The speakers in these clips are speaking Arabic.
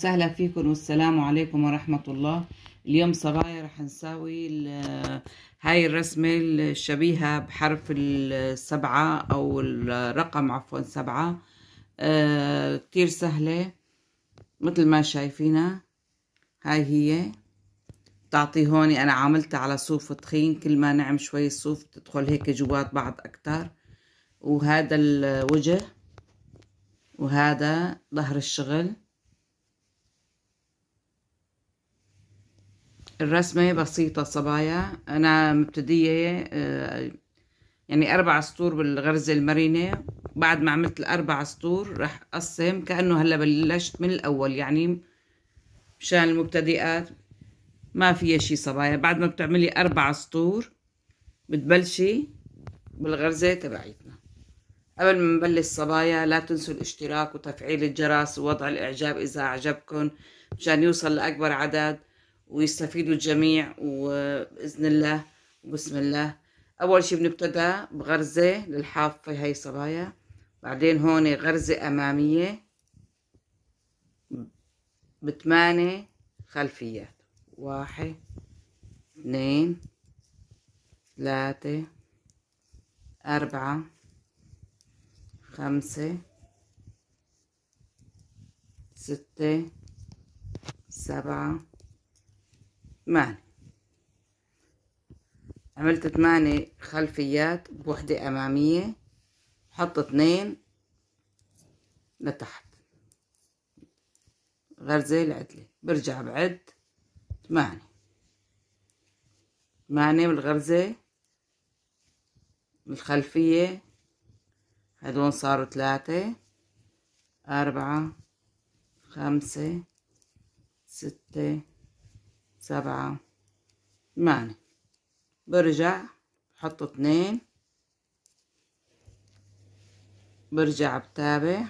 سهلا فيكم والسلام عليكم ورحمة الله اليوم صبايا رح نساوي هاي الرسمة الشبيهة بحرف السبعة أو الرقم عفوا سبعة آه كتير سهلة مثل ما شايفينها هاي هي بتعطي هوني أنا عاملتها على صوف تخين كل ما نعم شوي الصوف تدخل هيك جوات بعض أكتر وهذا الوجه وهذا ظهر الشغل الرسمة بسيطة صبايا أنا مبتدية آه، يعني أربع سطور بالغرزة المرنة بعد ما عملت الأربع سطور رح أقسم كأنه هلا بلشت من الأول يعني مشان المبتدئات ما فيها شي صبايا بعد ما بتعملي أربع سطور بتبلشي بالغرزة تبعيتنا قبل ما نبلش صبايا لا تنسوا الاشتراك وتفعيل الجرس ووضع الإعجاب إذا أعجبكم مشان يوصل لأكبر عدد ويستفيدوا الجميع وبإذن الله وبسم الله أول شي بنبتدى بغرزة للحافة هاي صبايا بعدين هون غرزة أمامية بثمانية خلفيات واحد اثنين ثلاثة أربعة خمسة ستة سبعة ثمانية عملت ثمانية خلفيات بوحدة أمامية حط اثنين لتحت غرزة العدلة برجع بعد ثمانية ثمانية بالغرزة بالخلفية هدول صاروا ثلاثة أربعة خمسة ستة سبعة ثمانية برجع بحط اتنين برجع بتابع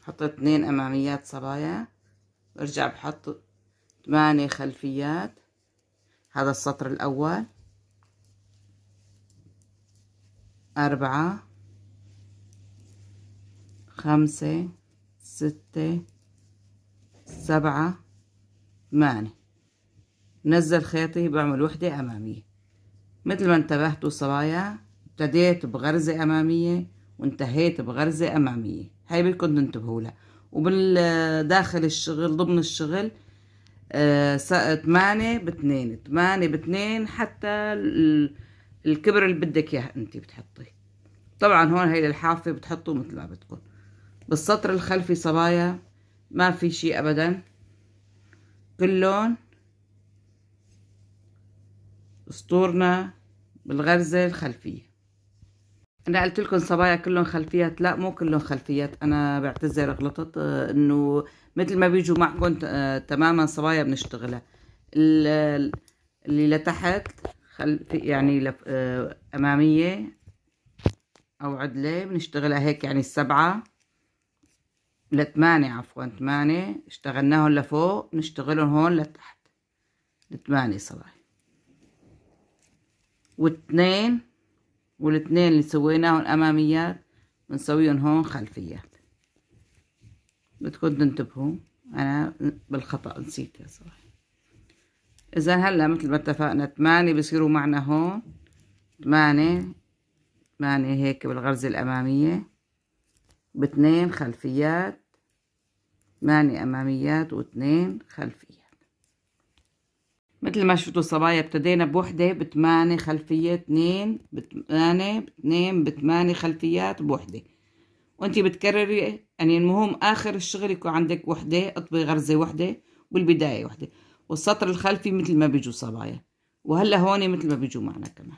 بحط اتنين أماميات صبايا برجع بحط ثمانية خلفيات هذا السطر الأول أربعة خمسة ستة سبعة ثمانية نزل خيطي بعمل وحدة أمامية مثل ما انتبهتوا صبايا ابتديت بغرزة أمامية وانتهيت بغرزة أمامية هاي بدكم تنتبهوا لها وبالداخل الشغل ضمن الشغل ثمانية آه، باثنين ثمانية باثنين حتى الكبر اللي بدك اياه انت بتحطيه طبعا هون هي الحافة بتحطوا مثل ما بدكم بالسطر الخلفي صبايا ما في شيء ابدا لون اسطورنا بالغرزة الخلفية انا قلت لكم صبايا كلهم خلفيات لا مو كلهم خلفيات انا بعتذر غلطت آه، انه مثل ما بيجوا معكم آه، تماما صبايا بنشتغلها اللي لتحت خلف يعني آه، امامية او عدلة بنشتغلها هيك يعني السبعة لثمانية عفوا ثمانية اشتغلناهم لفوق نشتغلهم هون لتحت لثمانية صبايا واثنين والاثنين اللي سويناهم اماميات بنسويهم هون خلفيات بدكم تنتبهوا انا بالخطأ نسيت يا صراحة اذا هلا مثل ما اتفقنا ثمانية بصيروا معنا هون ثمانية ثمانية هيك بالغرزة الامامية باثنين خلفيات ثمانية اماميات واثنين خلفي مثل ما شفتوا صبايا ابتدينا بوحدة بثمانية خلفية اثنين بثمانية اثنين بثمانية خلفيات بوحدة وانت بتكرري يعني المهم اخر الشغل يكون عندك وحدة اطبي غرزة وحدة والبداية وحدة والسطر الخلفي مثل ما بيجوا صبايا وهلا هون مثل ما بيجوا معنا كمان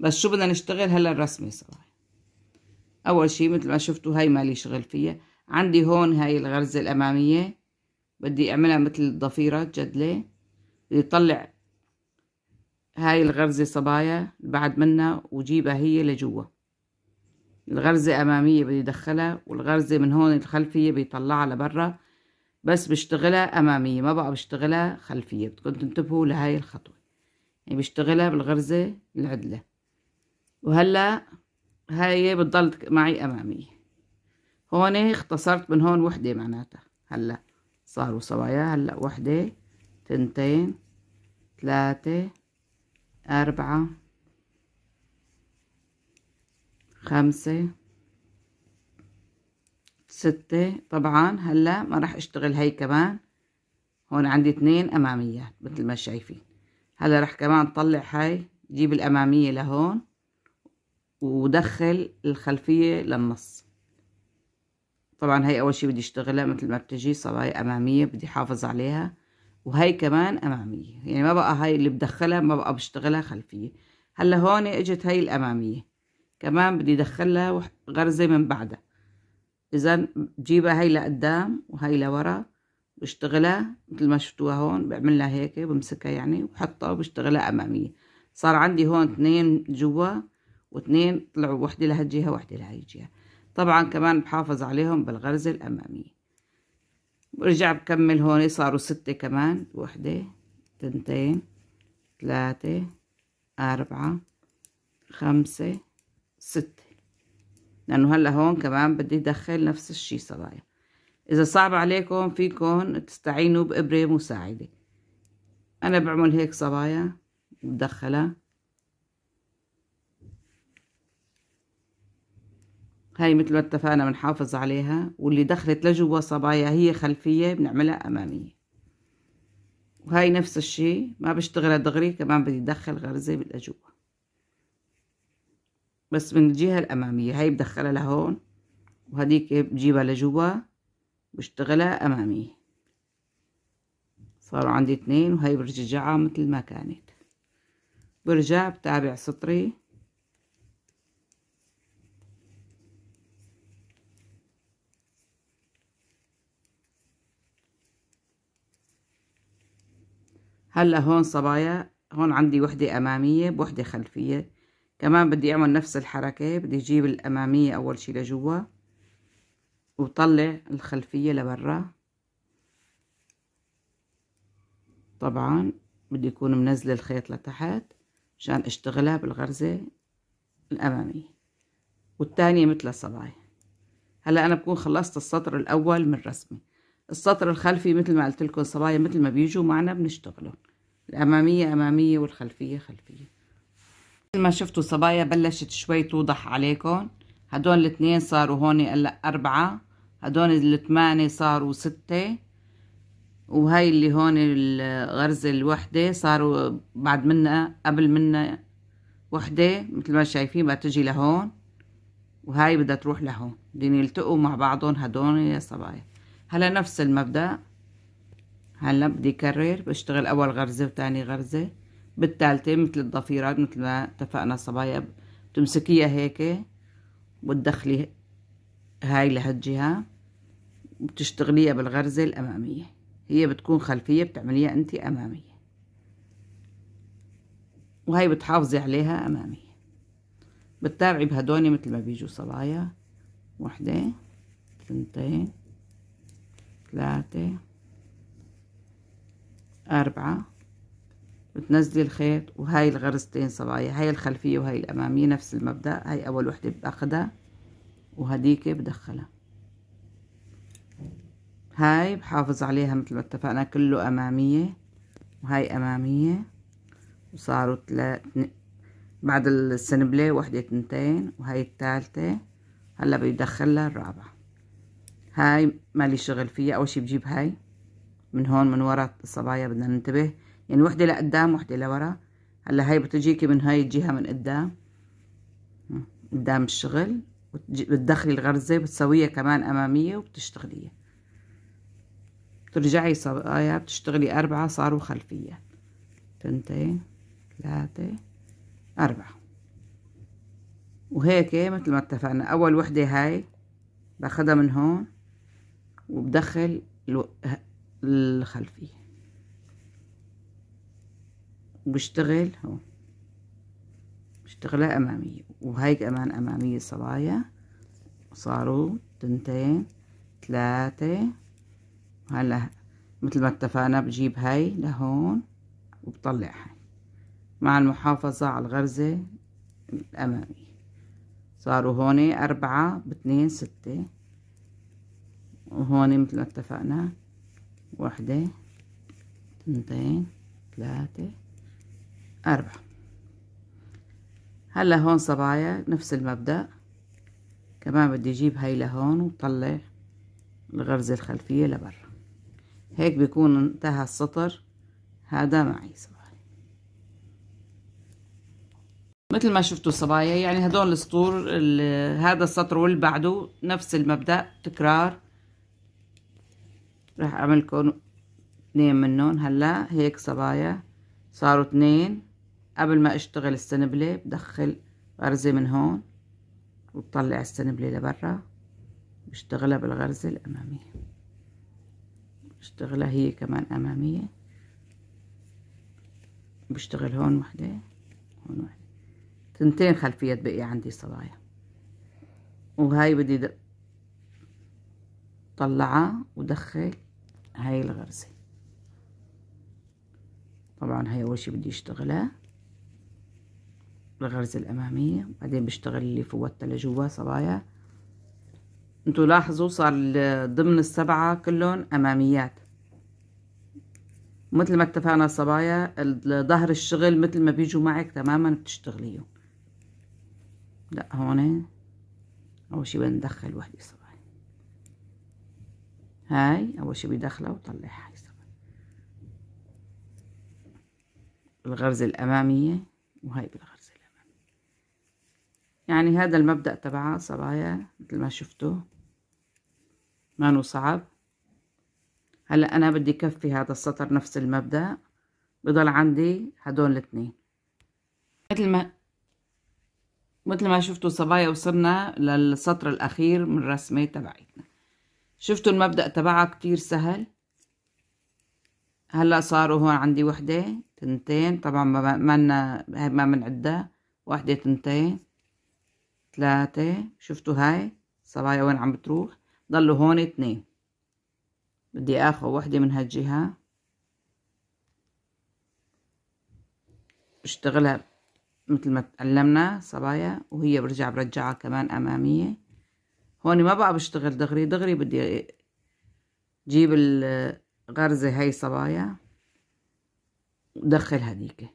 بس شو بدنا نشتغل هلا الرسمة صبايا اول شي مثل ما شفتوا هاي مالي شغل فيها عندي هون هاي الغرزة الامامية بدي اعملها مثل الضفيرة جدلة يطلع هاي الغرزة صبايا بعد منها وجيبها هي لجوا الغرزة أمامية بدي بيدخلها والغرزة من هون الخلفية بيطلعها لبرا بس بشتغلها أمامية ما بقى بشتغلها خلفية بتكون تنتبهوا لهاي الخطوة يعني بشتغلها بالغرزة العدلة وهلأ هاي بتضل معي أمامية هون اختصرت من هون وحدة معناتها هلأ صاروا صبايا هلأ وحدة تنتين ثلاثة أربعة خمسة ستة طبعا هلا ما راح اشتغل هي كمان هون عندي اثنين أماميات مثل ما شايفين هلا راح كمان طلع هاي جيب الأمامية لهون ودخل الخلفية للنص طبعا هي أول شي بدي اشتغلها مثل ما بتجي صبايا أمامية بدي حافظ عليها وهي كمان أمامية يعني ما بقى هاي اللي بدخلها ما بقى بشتغلها خلفية هلا هون اجت هاي الأمامية كمان بدي ادخلها غرزة من بعدها إذا بجيبها هاي لقدام وهاي لورا بشتغلها مثل ما شفتوها هون بعملها هيك بمسكها يعني وحطها وبشتغلها أمامية صار عندي هون اثنين جوا واثنين طلعوا وحدة لهالجهة وحدة لهي الجهة طبعا كمان بحافظ عليهم بالغرزة الأمامية ورجع بكمل هون صاروا ستة كمان وحدة تنتين ثلاثة أربعة خمسة ستة لأنه هلا هون كمان بدي أدخل نفس الشي صبايا إذا صعب عليكم فيكم تستعينوا بإبرة مساعدة أنا بعمل هيك صبايا بدخلها هاي مثل ما اتفقنا بنحافظ عليها واللي دخلت لجوا صبايا هي خلفية بنعملها أمامية وهاي نفس الشي ما بشتغلها دغري كمان بدي أدخل غرزة بالأجوبة بس من الجهة الأمامية هاي بدخلها لهون وهديك بجيبها لجوا بشتغلها أمامية صاروا عندي اثنين وهي برجعها مثل ما كانت برجع بتابع سطري هلا هون صبايا هون عندي وحدة أمامية بوحدة خلفية كمان بدي أعمل نفس الحركة بدي أجيب الأمامية أول شي لجوا وطلع الخلفية لبرا طبعا بدي أكون منزلة الخيط لتحت مشان أشتغلها بالغرزة الأمامية والتانية مثل الصبايا هلا أنا بكون خلصت السطر الأول من رسمي السطر الخلفي مثل ما قلت لكم الصبايا مثل ما بيجوا معنا بنشتغله الاماميه اماميه والخلفيه خلفيه مثل ما شفتوا الصبايا بلشت شوي توضح عليكم هدول الاثنين صاروا هون هلا اربعه هدول الثمانيه صاروا سته وهي اللي هون الغرزه الوحده صاروا بعد منا قبل منا وحده مثل ما شايفين بدها تجي لهون وهاي بدها تروح لهون بدهم يلتقوا مع بعضهم هدول يا صبايا هلا نفس المبدأ هلا بدي أكرر بشتغل أول غرزة وتاني غرزة بالتالتة مثل الضفيرات مثل ما اتفقنا صبايا بتمسكيها هيك وتدخلي هاي لهالجهة وبتشتغليها بالغرزة الأمامية هي بتكون خلفية بتعمليها أنت أمامية وهي بتحافظي عليها أمامية بتتابعي بهدوني مثل ما بيجوا صبايا وحدة ثنتين ثلاثة أربعة بتنزلي الخيط وهاي الغرزتين صبايا هاي الخلفية وهاي الأمامية نفس المبدأ هاي أول وحدة بأخدها وهديك بدخلها هاي بحافظ عليها مثل ما اتفقنا كله أمامية وهاي أمامية وصاروا تلا... بعد السنبلة وحدة تنتين وهاي الثالثة هلا بيدخلها الرابعة هاي مالي شغل فيها اول شي بجيب هاي من هون من ورا الصبايا بدنا ننتبه يعني وحده لقدام وحده لورا هلا هاي بتجيكي من هاي الجهه من قدام قدام الشغل بتدخلي الغرزه بتسويها كمان اماميه وبتشتغليها بترجعي صبايا بتشتغلي اربعه صاروا خلفيه تنتين ثلاثه اربعه وهيك مثل ما اتفقنا اول وحده هاي باخدها من هون وبدخل الخلفية وبشتغل هون بشتغلها أمامية وهي كمان أمامية صبايا صاروا تنتين ثلاثة هلا مثل ما اتفقنا بجيب هاي لهون وبطلع مع المحافظة على الغرزة الأمامية صاروا هون أربعة باتنين ستة وهون مثل ما اتفقنا واحدة تنتين ثلاثة أربعة هلا هون صبايا نفس المبدأ كمان بدي اجيب هاي لهون وطلع الغرزة الخلفية لبرا هيك بيكون انتهى السطر هذا معي صبايا مثل ما شفتوا صبايا يعني هدول السطور هذا السطر واللي بعده نفس المبدأ تكرار راح اعمل لكم اتنين منهم هلا هيك صبايا صاروا اتنين قبل ما اشتغل السنبلة بدخل غرزة من هون وبطلع السنبلة لبرا بشتغلها بالغرزة الأمامية بشتغلها هي كمان أمامية بشتغل هون وحدة هون وحدة تنتين خلفية بقي عندي صبايا وهاي بدي طلعها ودخل هاي الغرزة طبعا هاي أول شي بدي أشتغلها الغرزة الأمامية بعدين بشتغل اللي فوتها لجوا صبايا انتوا لاحظوا صار ضمن السبعة كلهم أماميات مثل ما اتفقنا صبايا ظهر الشغل مثل ما بيجوا معك تماما بتشتغليهم لا هون أول شي بندخل وحدة صبايا هاي اول شي بداخله وطلعها بالغرزة الأمامية وهي بالغرزة الأمامية يعني هذا المبدأ تبعها صبايا مثل ما شفتوا ما صعب هلا أنا بدي كفي هذا السطر نفس المبدأ بضل عندي هدول الاثنين مثل ما مثل ما شفتوا صبايا وصلنا للسطر الأخير من رسمة تبعتنا شفتوا المبدأ تبعها كتير سهل هلا صاروا هون عندي وحدة تنتين طبعا ما منا ما بنعدها وحدة تنتين ثلاثة شفتوا هاي صبايا وين عم بتروح ضلوا هون اثنين بدي اخذ وحدة من هالجهة بشتغلها مثل ما تعلمنا صبايا وهي برجع برجعها كمان امامية هون ما بقى بشتغل دغري دغري بدي جيب الغرزة هاي صبايا ودخل هديك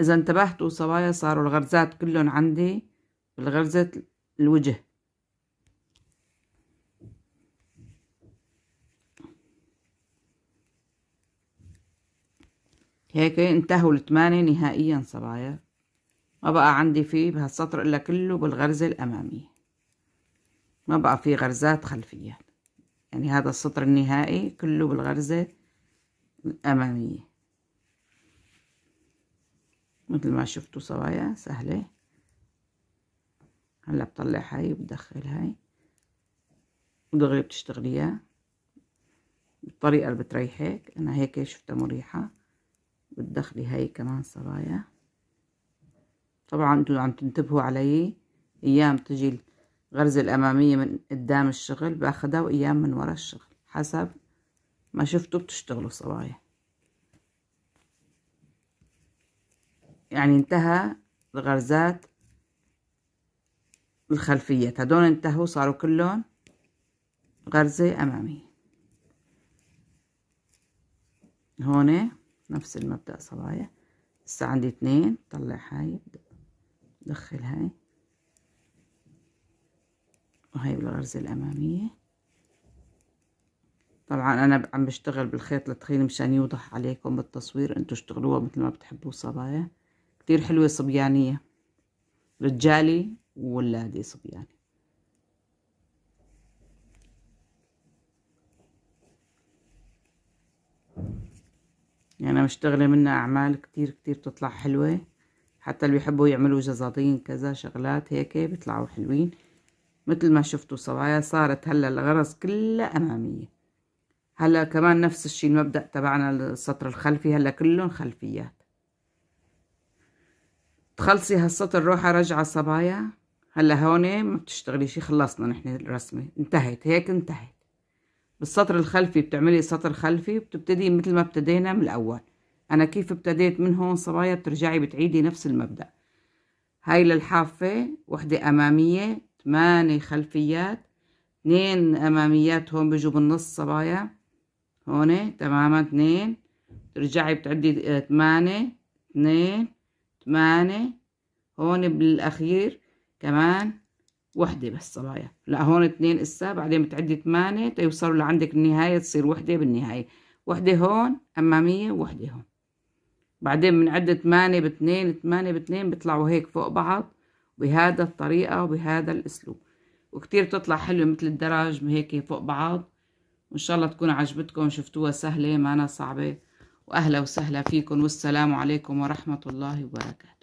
إذا انتبهتوا صبايا صاروا الغرزات كلهم عندي بالغرزة الوجه هيك انتهوا الثمانية نهائيا صبايا ما بقى عندي فيه بهالسطر إلا كله بالغرزة الأمامية ما بقى فيه غرزات خلفية يعني هذا السطر النهائي كله بالغرزة الأمامية مثل ما شفتوا صبايا سهلة هلا بطلع هاي وبدخل هاي ودغري بتشتغليها بالطريقة اللي بتريحك أنا هيك شفتها مريحة بتدخلي هاي كمان صبايا طبعا انتوا عم تنتبهوا علي أيام تجي غرزة الأمامية من قدام الشغل باخدها وأيام من ورا الشغل حسب ما شفتوا بتشتغلوا صبايا يعني انتهى الغرزات الخلفية هدول انتهوا صاروا كلهم غرزة أمامية هون نفس المبدأ صبايا هسه عندي اثنين طلع هاي دخل هاي وهي الغرزة الأمامية طبعا أنا عم بشتغل بالخيط التخين مشان يوضح عليكم بالتصوير انتو اشتغلوها مثل ما بتحبوا صبايا كتير حلوة صبيانية رجالي وولادي صبياني يعني أنا مشتغلة منها أعمال كتير كتير بتطلع حلوة حتى اللي بيحبوا يعملوا جزاطين كذا شغلات هيك بيطلعوا حلوين مثل ما شفتوا صبايا صارت هلا الغرز كلها اماميه هلا كمان نفس الشيء المبدا تبعنا السطر الخلفي هلا كلهم خلفيات تخلصي هالسطر روحه رجعه صبايا هلا هون ما بتشتغلي شيء خلصنا نحن الرسمه انتهت هيك انتهت بالسطر الخلفي بتعملي سطر خلفي وبتبتدي مثل ما ابتدينا من الاول انا كيف ابتديت من هون صبايا بترجعي بتعيدي نفس المبدا هاي للحافه وحده اماميه ثمانية خلفيات اثنين اماميات هون بيجوا بالنص صبايا هون تماما اثنين ترجعي بتعدي آه، ثمانية اثنين ثمانية هون بالاخير كمان وحدة بس صبايا لا هون اثنين اسا بعدين بتعدي ثمانية تيوصلوا لعندك النهاية تصير وحدة بالنهاية وحدة هون امامية وحدة هون بعدين بنعد ثمانية باثنين ثمانية باثنين بيطلعوا هيك فوق بعض بهذا الطريقة وبهذا الأسلوب وكتير بتطلع حلوة مثل الدرج هيك فوق بعض وإن شاء الله تكون عجبتكم شفتوها سهلة ما أنا صعبة وأهلا وسهلا فيكم والسلام عليكم ورحمة الله وبركاته